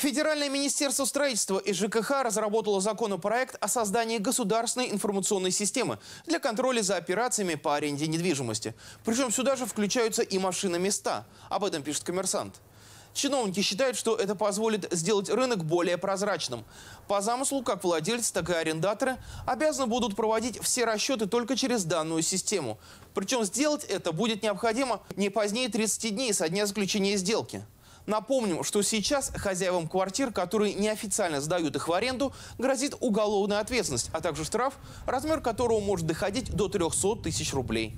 Федеральное министерство строительства и ЖКХ разработало законопроект о создании государственной информационной системы для контроля за операциями по аренде недвижимости. Причем сюда же включаются и машины места. Об этом пишет коммерсант. Чиновники считают, что это позволит сделать рынок более прозрачным. По замыслу, как владельцы, так и арендаторы обязаны будут проводить все расчеты только через данную систему. Причем сделать это будет необходимо не позднее 30 дней со дня заключения сделки. Напомним, что сейчас хозяевам квартир, которые неофициально сдают их в аренду, грозит уголовная ответственность, а также штраф, размер которого может доходить до 300 тысяч рублей.